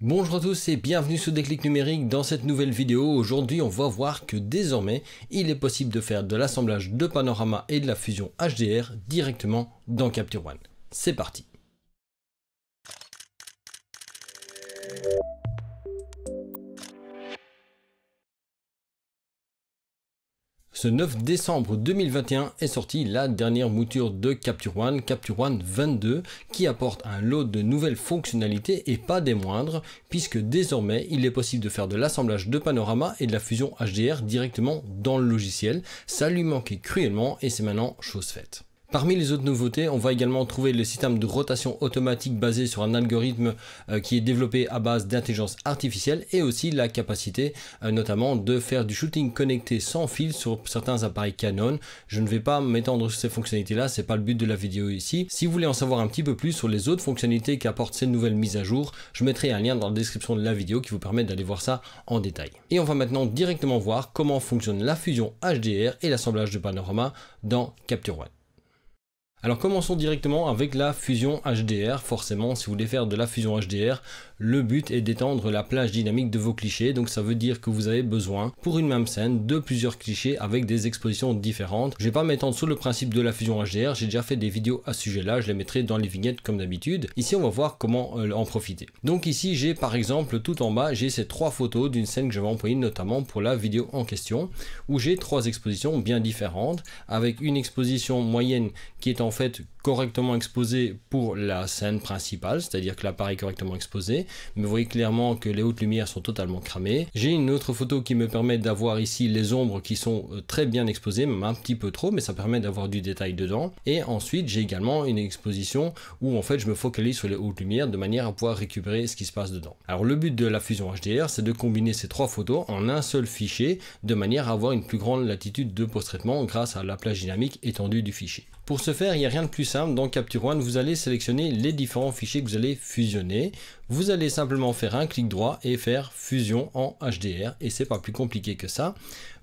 Bonjour à tous et bienvenue sur Déclic Numérique dans cette nouvelle vidéo. Aujourd'hui on va voir que désormais il est possible de faire de l'assemblage de panorama et de la fusion HDR directement dans Capture One. C'est parti Ce 9 décembre 2021 est sortie la dernière mouture de Capture One, Capture One 22, qui apporte un lot de nouvelles fonctionnalités et pas des moindres, puisque désormais il est possible de faire de l'assemblage de panorama et de la fusion HDR directement dans le logiciel. Ça lui manquait cruellement et c'est maintenant chose faite. Parmi les autres nouveautés, on va également trouver le système de rotation automatique basé sur un algorithme euh, qui est développé à base d'intelligence artificielle et aussi la capacité euh, notamment de faire du shooting connecté sans fil sur certains appareils Canon. Je ne vais pas m'étendre sur ces fonctionnalités là, c'est pas le but de la vidéo ici. Si vous voulez en savoir un petit peu plus sur les autres fonctionnalités qu'apportent ces nouvelles mises à jour, je mettrai un lien dans la description de la vidéo qui vous permet d'aller voir ça en détail. Et on va maintenant directement voir comment fonctionne la fusion HDR et l'assemblage de panorama dans Capture One. Alors commençons directement avec la fusion HDR. Forcément, si vous voulez faire de la fusion HDR, le but est d'étendre la plage dynamique de vos clichés. Donc ça veut dire que vous avez besoin, pour une même scène, de plusieurs clichés avec des expositions différentes. Je vais pas m'étendre sur le principe de la fusion HDR. J'ai déjà fait des vidéos à ce sujet-là. Je les mettrai dans les vignettes comme d'habitude. Ici, on va voir comment euh, en profiter. Donc ici, j'ai par exemple, tout en bas, j'ai ces trois photos d'une scène que j'avais employée notamment pour la vidéo en question, où j'ai trois expositions bien différentes, avec une exposition moyenne qui est en fait correctement exposé pour la scène principale, c'est-à-dire que l'appareil correctement exposé, mais vous voyez clairement que les hautes lumières sont totalement cramées. J'ai une autre photo qui me permet d'avoir ici les ombres qui sont euh, très bien exposées, même un petit peu trop, mais ça permet d'avoir du détail dedans. Et ensuite, j'ai également une exposition où en fait je me focalise sur les hautes lumières de manière à pouvoir récupérer ce qui se passe dedans. Alors le but de la fusion HDR, c'est de combiner ces trois photos en un seul fichier de manière à avoir une plus grande latitude de post-traitement grâce à la plage dynamique étendue du fichier. Pour ce faire, il n'y a rien de plus simple. Dans Capture One, vous allez sélectionner les différents fichiers que vous allez fusionner. Vous allez simplement faire un clic droit et faire fusion en HDR et c'est pas plus compliqué que ça.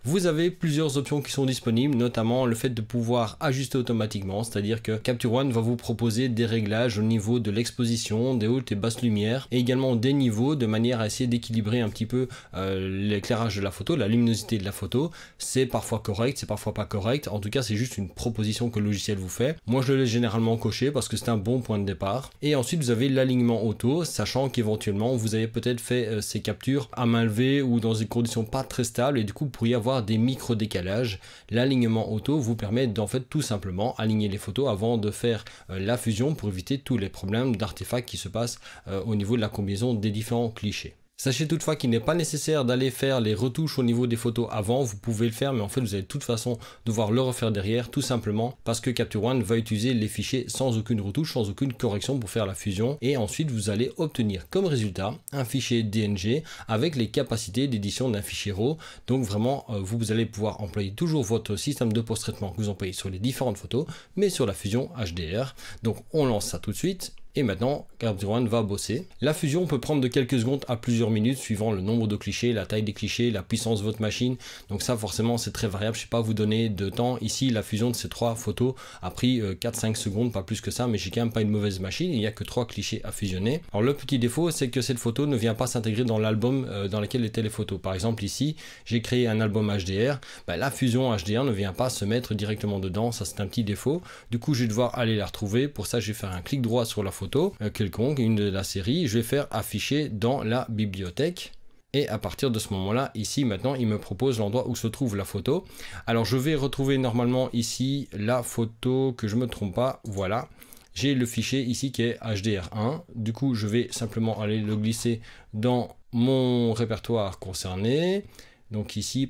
Vous avez plusieurs options qui sont disponibles, notamment le fait de pouvoir ajuster automatiquement, c'est-à-dire que Capture One va vous proposer des réglages au niveau de l'exposition, des hautes et basses lumières, et également des niveaux de manière à essayer d'équilibrer un petit peu euh, l'éclairage de la photo, la luminosité de la photo. C'est parfois correct, c'est parfois pas correct. En tout cas, c'est juste une proposition que le logiciel vous fait. Moi, je le laisse généralement coché parce que c'est un bon point de départ. Et ensuite, vous avez l'alignement auto, sachant qu'éventuellement vous avez peut-être fait euh, ces captures à main levée ou dans une condition pas très stable et du coup pour y avoir des micro décalages. L'alignement auto vous permet d'en fait tout simplement aligner les photos avant de faire euh, la fusion pour éviter tous les problèmes d'artefacts qui se passent euh, au niveau de la combinaison des différents clichés. Sachez toutefois qu'il n'est pas nécessaire d'aller faire les retouches au niveau des photos avant, vous pouvez le faire, mais en fait vous allez de toute façon devoir le refaire derrière, tout simplement parce que Capture One va utiliser les fichiers sans aucune retouche, sans aucune correction pour faire la fusion, et ensuite vous allez obtenir comme résultat un fichier DNG avec les capacités d'édition d'un fichier RAW. Donc vraiment, euh, vous allez pouvoir employer toujours votre système de post-traitement que vous employez sur les différentes photos, mais sur la fusion HDR. Donc on lance ça tout de suite. Et maintenant, carb va bosser. La fusion peut prendre de quelques secondes à plusieurs minutes suivant le nombre de clichés, la taille des clichés, la puissance de votre machine. Donc ça forcément c'est très variable, je ne sais pas vous donner de temps. Ici la fusion de ces trois photos a pris 4-5 euh, secondes, pas plus que ça, mais j'ai quand même pas une mauvaise machine, il n'y a que trois clichés à fusionner. Alors le petit défaut c'est que cette photo ne vient pas s'intégrer dans l'album euh, dans lequel étaient les photos. Par exemple ici j'ai créé un album HDR, bah, la fusion HDR ne vient pas se mettre directement dedans, ça c'est un petit défaut. Du coup je vais devoir aller la retrouver, pour ça je vais faire un clic droit sur la photo euh, quelconque, une de la série, je vais faire afficher dans la bibliothèque. Et à partir de ce moment-là, ici maintenant, il me propose l'endroit où se trouve la photo. Alors je vais retrouver normalement ici la photo que je me trompe pas. Voilà, j'ai le fichier ici qui est HDR1. Du coup, je vais simplement aller le glisser dans mon répertoire concerné. Donc ici,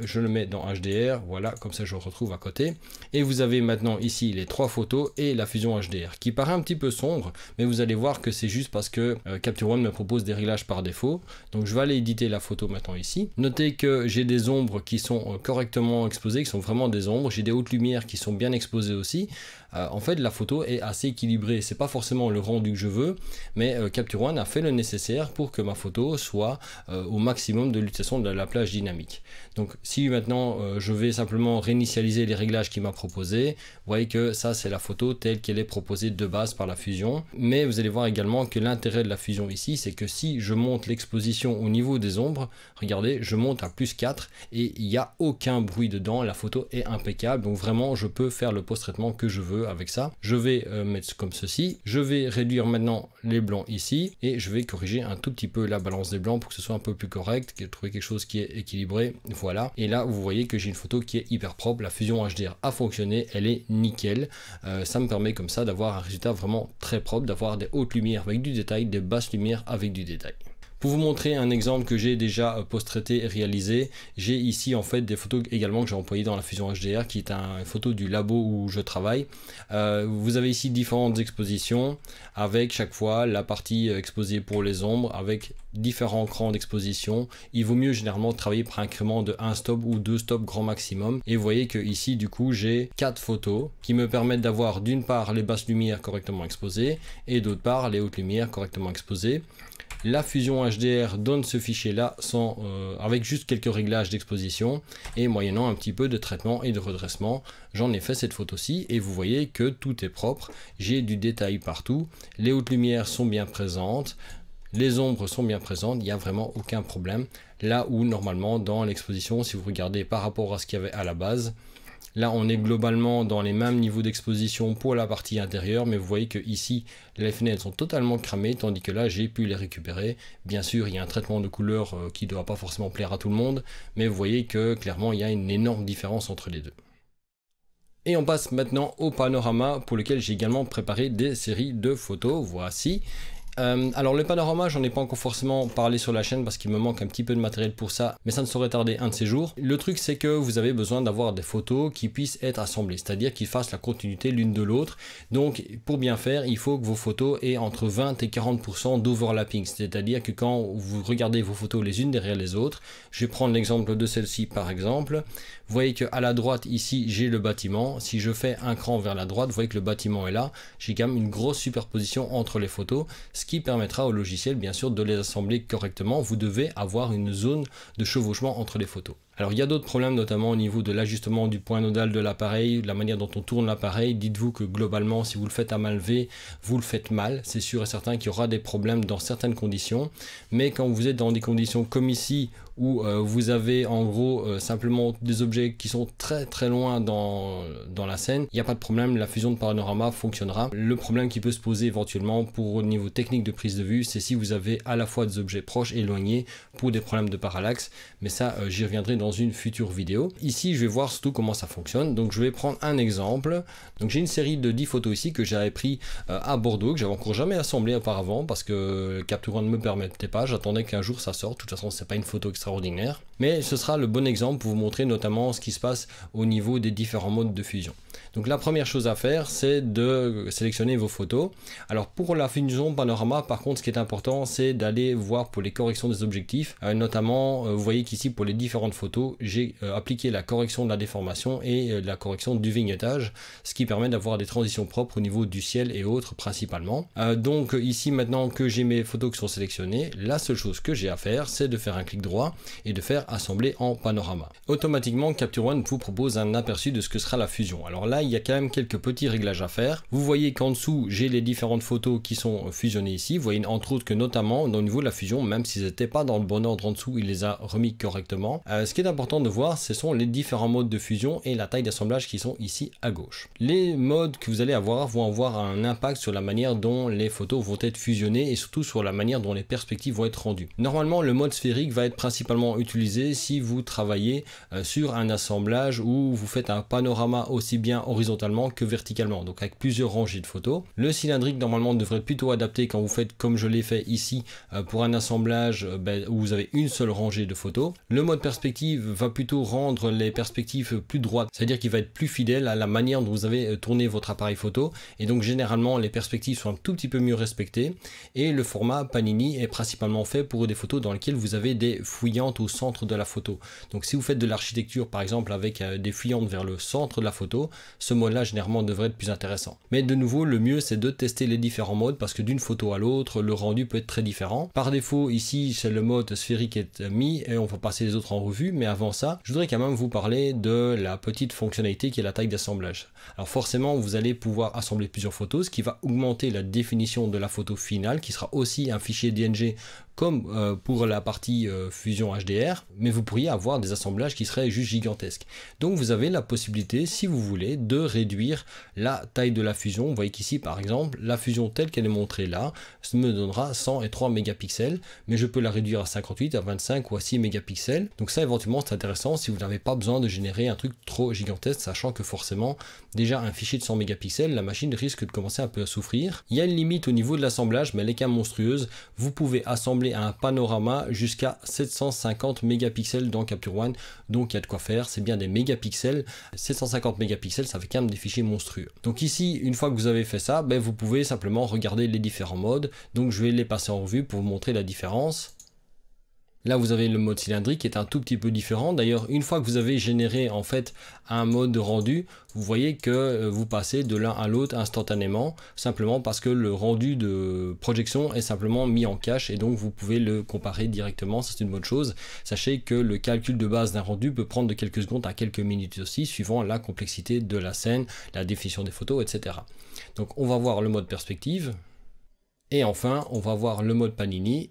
je le mets dans HDR, voilà, comme ça je le retrouve à côté. Et vous avez maintenant ici les trois photos et la fusion HDR, qui paraît un petit peu sombre, mais vous allez voir que c'est juste parce que euh, Capture One me propose des réglages par défaut. Donc je vais aller éditer la photo maintenant ici. Notez que j'ai des ombres qui sont euh, correctement exposées, qui sont vraiment des ombres. J'ai des hautes lumières qui sont bien exposées aussi. Euh, en fait la photo est assez équilibrée. C'est pas forcément le rendu que je veux, mais euh, Capture One a fait le nécessaire pour que ma photo soit euh, au maximum de l'utilisation de la plage dynamique. Donc si maintenant euh, je vais simplement réinitialiser les réglages qui m'a proposé, vous voyez que ça c'est la photo telle qu'elle est proposée de base par la fusion. Mais vous allez voir également que l'intérêt de la fusion ici, c'est que si je monte l'exposition au niveau des ombres, regardez, je monte à plus 4 et il n'y a aucun bruit dedans, la photo est impeccable. Donc vraiment, je peux faire le post-traitement que je veux avec ça. Je vais euh, mettre comme ceci. Je vais réduire maintenant les blancs ici et je vais corriger un tout petit peu la balance des blancs pour que ce soit un peu plus correct, trouver quelque chose qui est équilibré voilà. Et là, vous voyez que j'ai une photo qui est hyper propre. La fusion HDR a fonctionné, elle est nickel. Euh, ça me permet comme ça d'avoir un résultat vraiment très propre, d'avoir des hautes lumières avec du détail, des basses lumières avec du détail. Pour vous montrer un exemple que j'ai déjà euh, post-traité et réalisé, j'ai ici en fait des photos également que j'ai employées dans la fusion HDR qui est une photo du labo où je travaille. Euh, vous avez ici différentes expositions avec chaque fois la partie euh, exposée pour les ombres avec différents crans d'exposition. Il vaut mieux généralement travailler par incrément de 1 stop ou 2 stops grand maximum. Et vous voyez que ici du coup j'ai 4 photos qui me permettent d'avoir d'une part les basses lumières correctement exposées et d'autre part les hautes lumières correctement exposées la fusion HDR donne ce fichier là euh, avec juste quelques réglages d'exposition et moyennant un petit peu de traitement et de redressement. J'en ai fait cette photo-ci et vous voyez que tout est propre, j'ai du détail partout, les hautes lumières sont bien présentes, les ombres sont bien présentes, il n'y a vraiment aucun problème. Là où normalement dans l'exposition, si vous regardez par rapport à ce qu'il y avait à la base, Là, on est globalement dans les mêmes niveaux d'exposition pour la partie intérieure, mais vous voyez que ici, les fenêtres sont totalement cramées, tandis que là, j'ai pu les récupérer. Bien sûr, il y a un traitement de couleur euh, qui ne doit pas forcément plaire à tout le monde, mais vous voyez que clairement, il y a une énorme différence entre les deux. Et on passe maintenant au panorama pour lequel j'ai également préparé des séries de photos, voici. Euh, alors le panorama, j'en ai pas encore forcément parlé sur la chaîne parce qu'il me manque un petit peu de matériel pour ça, mais ça ne saurait tarder un de ces jours. Le truc c'est que vous avez besoin d'avoir des photos qui puissent être assemblées, c'est-à-dire qu'ils fassent la continuité l'une de l'autre. Donc pour bien faire, il faut que vos photos aient entre 20 et 40% d'overlapping, c'est-à-dire que quand vous regardez vos photos les unes derrière les autres, je vais prendre l'exemple de celle-ci par exemple, vous voyez qu'à la droite ici j'ai le bâtiment, si je fais un cran vers la droite, vous voyez que le bâtiment est là, j'ai quand même une grosse superposition entre les photos, qui permettra au logiciel bien sûr de les assembler correctement. Vous devez avoir une zone de chevauchement entre les photos. Alors il y a d'autres problèmes, notamment au niveau de l'ajustement du point nodal de l'appareil, la manière dont on tourne l'appareil. Dites-vous que globalement, si vous le faites à main levée, vous le faites mal. C'est sûr et certain qu'il y aura des problèmes dans certaines conditions. Mais quand vous êtes dans des conditions comme ici, où euh, vous avez en gros euh, simplement des objets qui sont très très loin dans, la scène, il n'y a pas de problème, la fusion de panorama fonctionnera. Le problème qui peut se poser éventuellement pour au niveau technique de prise de vue, c'est si vous avez à la fois des objets proches et éloignés pour des problèmes de parallaxe. Mais ça, euh, j'y reviendrai dans une future vidéo. Ici, je vais voir surtout comment ça fonctionne. Donc, je vais prendre un exemple. Donc, j'ai une série de 10 photos ici que j'avais pris euh, à Bordeaux, que j'avais encore jamais assemblé auparavant parce que Capture One ne me permettait pas. J'attendais qu'un jour ça sorte. De toute façon, c'est pas une photo extraordinaire. Mais ce sera le bon exemple pour vous montrer notamment ce qui se passe au niveau des différents modes de fusion. Donc la première chose à faire, c'est de sélectionner vos photos. Alors pour la fusion panorama, par contre, ce qui est important, c'est d'aller voir pour les corrections des objectifs. Euh, notamment, euh, vous voyez qu'ici, pour les différentes photos, j'ai euh, appliqué la correction de la déformation et la correction du vignettage, ce qui permet d'avoir des transitions propres au niveau du ciel et autres principalement. donc ici, maintenant que j'ai mes photos qui sont sélectionnées, la seule chose que j'ai à faire, c'est de faire un clic droit et de faire assembler en panorama. Automatiquement, Capture One vous propose un aperçu de ce que sera la fusion. Alors là il y a quand même quelques petits réglages à faire. Vous voyez qu'en dessous j'ai les différentes photos qui sont euh, fusionnées ici. Vous voyez entre autres que notamment au niveau de la fusion, même s'ils n'étaient pas dans le bon ordre en dessous, il les a remis correctement. Euh, ce qui est important de voir ce sont les différents modes de fusion et la taille d'assemblage qui sont ici à gauche. Les modes que vous allez avoir vont avoir un impact sur la manière dont les photos vont être fusionnées et surtout sur la manière dont les perspectives vont être rendues. Normalement le mode sphérique va être principalement utilisé si vous travaillez euh, sur un assemblage où vous faites un panorama aussi bien horizontalement que verticalement, donc avec plusieurs rangées de photos. Le cylindrique normalement devrait plutôt adapté quand vous faites comme je l'ai fait ici euh, pour un assemblage euh, ben, où vous avez une seule rangée de photos. Le mode perspective va plutôt rendre les perspectives plus droites, c'est-à-dire qu'il va être plus fidèle à la manière dont vous avez euh, tourné votre appareil photo et donc généralement les perspectives sont un tout petit peu mieux respectées et le format Panini est principalement fait pour des photos dans lesquelles vous avez des fouillantes au centre de la photo. Donc si vous faites de l'architecture par exemple avec des fuyantes vers le centre de la photo, ce mode-là généralement devrait être plus intéressant. Mais de nouveau, le mieux c'est de tester les différents modes parce que d'une photo à l'autre, le rendu peut être très différent. Par défaut, ici, c'est le mode sphérique est mis et on va passer les autres en revue. Mais avant ça, je voudrais quand même vous parler de la petite fonctionnalité qui est la taille d'assemblage. Alors forcément, vous allez pouvoir assembler plusieurs photos, ce qui va augmenter la définition de la photo finale qui sera aussi un fichier DNG comme euh, pour la partie euh, fusion HDR, mais vous pourriez avoir des assemblages qui seraient juste gigantesques. Donc vous avez la possibilité, si vous voulez, de réduire la taille de la fusion. Vous voyez qu'ici, par exemple, la fusion telle qu'elle est montrée là, ça me donnera 103 mégapixels, mais je peux la réduire à 58, à 25 ou à 6 mégapixels. Donc ça, éventuellement, c'est intéressant si vous n'avez pas besoin de générer un truc trop gigantesque, sachant que forcément, déjà un fichier de 100 mégapixels, la machine risque de commencer un peu à souffrir. Il y a une limite au niveau de l'assemblage, mais elle est qu'un monstrueuse. Vous pouvez assembler un panorama jusqu'à 750 mégapixels dans Capture One. Donc il y a de quoi faire, c'est bien des mégapixels. 750 mégapixels, ça fait quand même des fichiers monstrueux. Donc ici, une fois que vous avez fait ça, ben, vous pouvez simplement regarder les différents modes. Donc je vais les passer en revue pour vous montrer la différence. Là, vous avez le mode cylindrique qui est un tout petit peu différent. D'ailleurs, une fois que vous avez généré en fait un mode de rendu, vous voyez que euh, vous passez de l'un à l'autre instantanément, simplement parce que le rendu de projection est simplement mis en cache et donc vous pouvez le comparer directement. C'est une bonne chose. Sachez que le calcul de base d'un rendu peut prendre de quelques secondes à quelques minutes aussi, suivant la complexité de la scène, la définition des photos, etc. Donc, on va voir le mode perspective. Et enfin, on va voir le mode Panini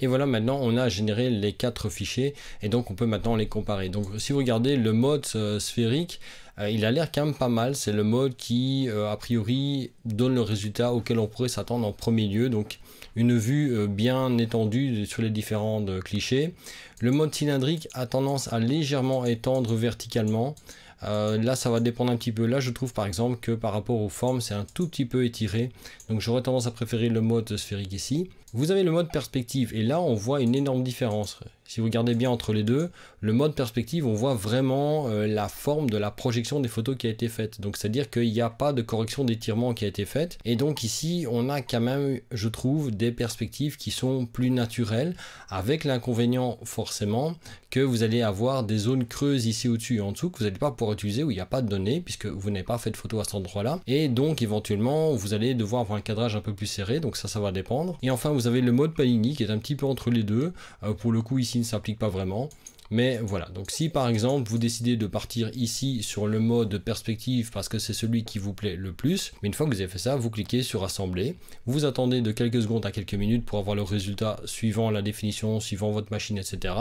et voilà, maintenant on a généré les quatre fichiers et donc on peut maintenant les comparer. Donc si vous regardez le mode euh, sphérique, euh, il a l'air quand même pas mal. C'est le mode qui, euh, a priori, donne le résultat auquel on pourrait s'attendre en premier lieu. Donc une vue bien étendue sur les différents clichés. Le mode cylindrique a tendance à légèrement étendre verticalement. là, ça va dépendre un petit peu. Là, je trouve par exemple que par rapport aux formes, c'est un tout petit peu étiré. Donc, j'aurais tendance à préférer le mode sphérique ici. Vous avez le mode perspective et là on voit une énorme différence. Si vous regardez bien entre les deux, le mode perspective, on voit vraiment euh, la forme de la projection des photos qui a été faite. Donc c'est-à-dire qu'il n'y a pas de correction d'étirement qui a été faite. Et donc ici, on a quand même, je trouve, des perspectives qui sont plus naturelles, avec l'inconvénient forcément que vous allez avoir des zones creuses ici au-dessus et en dessous que vous n'allez pas pouvoir utiliser où il n'y a pas de données puisque vous n'avez pas fait de photo à cet endroit-là. Et donc éventuellement, vous allez devoir avoir un cadrage un peu plus serré. Donc ça, ça va dépendre. Et enfin, vous avez le mode Panini qui est un petit peu entre les deux. Euh, pour le coup, ici, ne s'applique pas vraiment. Mais voilà, donc si par exemple vous décidez de partir ici sur le mode perspective parce que c'est celui qui vous plaît le plus, mais une fois que vous avez fait ça, vous cliquez sur assembler, vous attendez de quelques secondes à quelques minutes pour avoir le résultat suivant la définition, suivant votre machine, etc.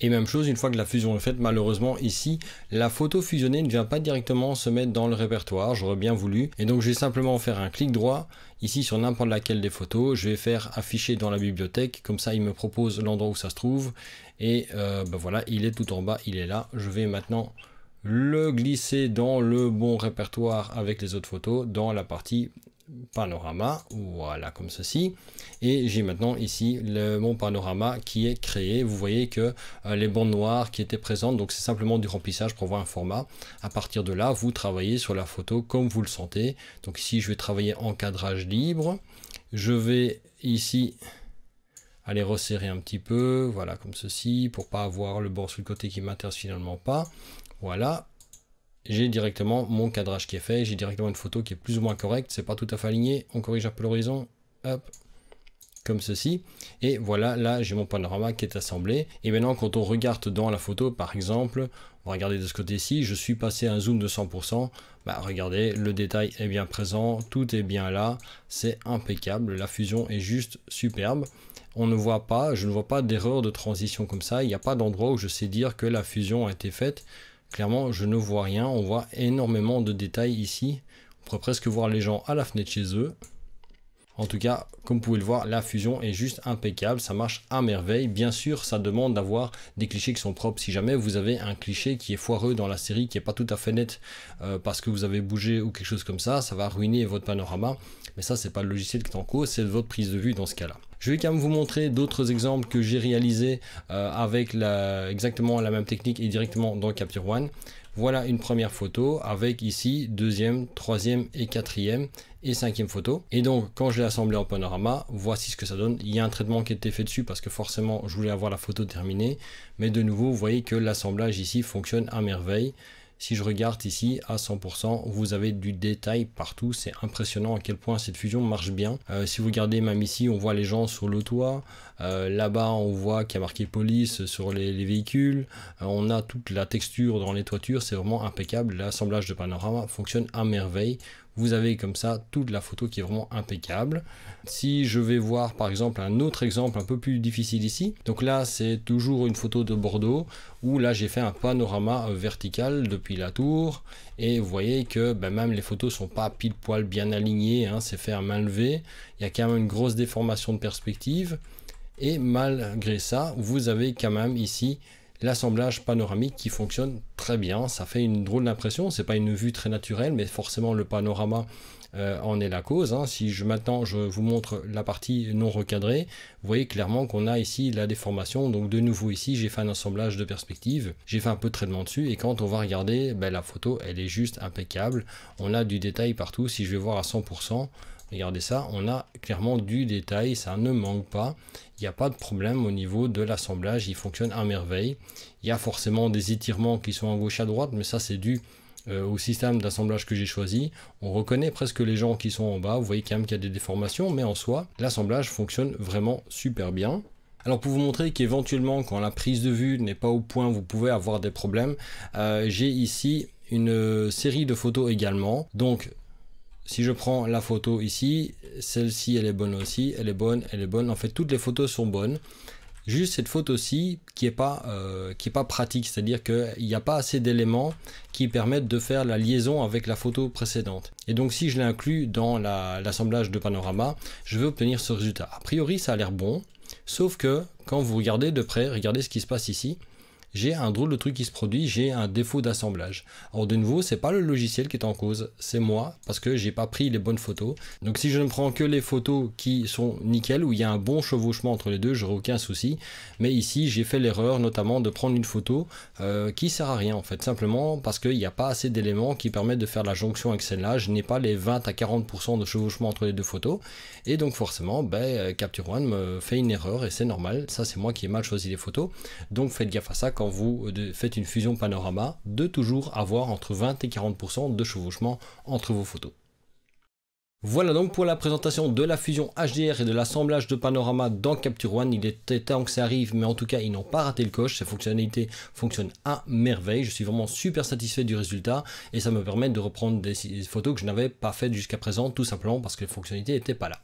Et même chose, une fois que la fusion est faite, malheureusement ici, la photo fusionnée ne vient pas directement se mettre dans le répertoire, j'aurais bien voulu. Et donc je vais simplement faire un clic droit, ici sur n'importe laquelle des photos, je vais faire afficher dans la bibliothèque, comme ça il me propose l'endroit où ça se trouve. Et euh, ben voilà, il est tout en bas, il est là. Je vais maintenant le glisser dans le bon répertoire avec les autres photos, dans la partie panorama, voilà comme ceci, et j'ai maintenant ici le, mon panorama qui est créé, vous voyez que euh, les bandes noires qui étaient présentes, donc c'est simplement du remplissage pour voir un format, à partir de là vous travaillez sur la photo comme vous le sentez, donc ici je vais travailler en cadrage libre, je vais ici aller resserrer un petit peu, voilà comme ceci, pour pas avoir le bord sur le côté qui m'intéresse finalement pas, voilà, j'ai directement mon cadrage qui est fait, j'ai directement une photo qui est plus ou moins correcte, c'est pas tout à fait aligné, on corrige un peu l'horizon, hop, comme ceci. Et voilà, là j'ai mon panorama qui est assemblé. Et maintenant quand on regarde dans la photo, par exemple, on va regarder de ce côté-ci, je suis passé à un zoom de 100%, bah, regardez, le détail est bien présent, tout est bien là, c'est impeccable, la fusion est juste superbe. On ne voit pas, je ne vois pas d'erreur de transition comme ça, il n'y a pas d'endroit où je sais dire que la fusion a été faite. Clairement, je ne vois rien. On voit énormément de détails ici. On pourrait presque voir les gens à la fenêtre chez eux. En tout cas, comme vous pouvez le voir, la fusion est juste impeccable, ça marche à merveille. Bien sûr, ça demande d'avoir des clichés qui sont propres. Si jamais vous avez un cliché qui est foireux dans la série, qui n'est pas tout à fait net euh, parce que vous avez bougé ou quelque chose comme ça, ça va ruiner votre panorama. Mais ça, c'est pas le logiciel qui est en cause, c'est votre prise de vue dans ce cas-là. Je vais quand même vous montrer d'autres exemples que j'ai réalisés euh, avec exactement la même technique et directement dans Capture One. Voilà une première photo avec ici deuxième, troisième et quatrième et cinquième photo. Et donc quand je l'ai assemblé en panorama, voici ce que ça donne. Il y a un traitement qui a été fait dessus parce que forcément je voulais avoir la photo terminée. Mais de nouveau, vous voyez que l'assemblage ici fonctionne à merveille. Si je regarde ici à 100%, vous avez du détail partout. C'est impressionnant à quel point cette fusion marche bien. Euh, si vous regardez même ici, on voit les gens sur le toit. Euh, là-bas, on voit qu'il y a marqué police sur les, véhicules. Euh, on a toute la texture dans les toitures. C'est vraiment impeccable. L'assemblage de panorama fonctionne à merveille vous avez comme ça toute la photo qui est vraiment impeccable. Si je vais voir par exemple un autre exemple un peu plus difficile ici, donc là c'est toujours une photo de Bordeaux où là j'ai fait un panorama euh, vertical depuis la tour et vous voyez que ben, même les photos sont pas pile poil bien alignées, hein, c'est fait à main levée, il y a quand même une grosse déformation de perspective et malgré ça vous avez quand même ici l'assemblage panoramique qui fonctionne très bien. Ça fait une drôle d'impression, c'est pas une vue très naturelle, mais forcément le panorama euh, en est la cause. Hein. Si je maintenant je vous montre la partie non recadrée, vous voyez clairement qu'on a ici la déformation. Donc de nouveau ici, j'ai fait un assemblage de perspective, j'ai fait un peu de traitement dessus, et quand on va regarder, ben, la photo elle est juste impeccable. On a du détail partout, si je vais voir à 100%, Regardez ça, on a clairement du détail, ça ne manque pas. Il n'y a pas de problème au niveau de l'assemblage, il fonctionne à merveille. Il y a forcément des étirements qui sont à gauche à droite, mais ça c'est dû euh, au système d'assemblage que j'ai choisi. On reconnaît presque les gens qui sont en bas, vous voyez quand même qu'il y a des déformations, mais en soi, l'assemblage fonctionne vraiment super bien. Alors pour vous montrer qu'éventuellement quand la prise de vue n'est pas au point, vous pouvez avoir des problèmes, euh, j'ai ici une euh, série de photos également. Donc si je prends la photo ici, celle-ci elle est bonne aussi, elle est bonne, elle est bonne. En fait, toutes les photos sont bonnes. Juste cette photo-ci qui n'est euh, pas, pratique, c'est-à-dire qu'il n'y a pas assez d'éléments qui permettent de faire la liaison avec la photo précédente. Et donc si je l'inclus dans l'assemblage de panorama, je vais obtenir ce résultat. A priori, ça a l'air bon, sauf que quand vous regardez de près, regardez ce qui se passe ici, j'ai un drôle de truc qui se produit, j'ai un défaut d'assemblage. Alors de nouveau, c'est pas le logiciel qui est en cause, c'est moi parce que j'ai pas pris les bonnes photos. Donc si je ne prends que les photos qui sont nickel où il y a un bon chevauchement entre les deux, j'aurai aucun souci. Mais ici, j'ai fait l'erreur notamment de prendre une photo euh, qui sert à rien en fait, simplement parce qu'il n'y a pas assez d'éléments qui permettent de faire la jonction avec celle-là. Je n'ai pas les 20 à 40% de chevauchement entre les deux photos et donc forcément, ben, euh, Capture One me fait une erreur et c'est normal. Ça, c'est moi qui ai mal choisi les photos. Donc faites gaffe à ça quand vous euh, faites une fusion panorama, de toujours avoir entre 20 et 40% de chevauchement entre vos photos. Voilà donc pour la présentation de la fusion HDR et de l'assemblage de panorama dans Capture One. Il était temps que ça arrive, mais en tout cas, ils n'ont pas raté le coche. Ces fonctionnalités fonctionnent à merveille. Je suis vraiment super satisfait du résultat et ça me permet de reprendre des photos que je n'avais pas faites jusqu'à présent, tout simplement parce que les fonctionnalités n'étaient pas là.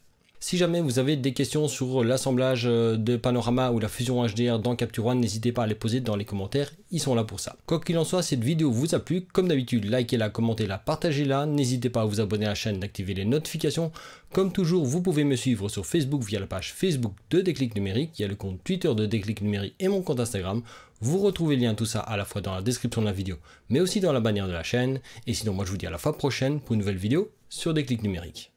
Si jamais vous avez des questions sur l'assemblage euh, de panorama ou la fusion HDR dans Capture One, n'hésitez pas à les poser dans les commentaires, ils sont là pour ça. Quoi qu'il en soit, cette vidéo vous a plu, comme d'habitude, likez-la, commentez-la, partagez-la, n'hésitez pas à vous abonner à la chaîne, d'activer les notifications. Comme toujours, vous pouvez me suivre sur Facebook via la page Facebook de Déclic Numérique, il y a le compte Twitter de Déclic Numérique et mon compte Instagram. Vous retrouvez le lien tout ça à la fois dans la description de la vidéo, mais aussi dans la bannière de la chaîne. Et sinon, moi je vous dis à la fois prochaine pour une nouvelle vidéo sur Déclic Numérique.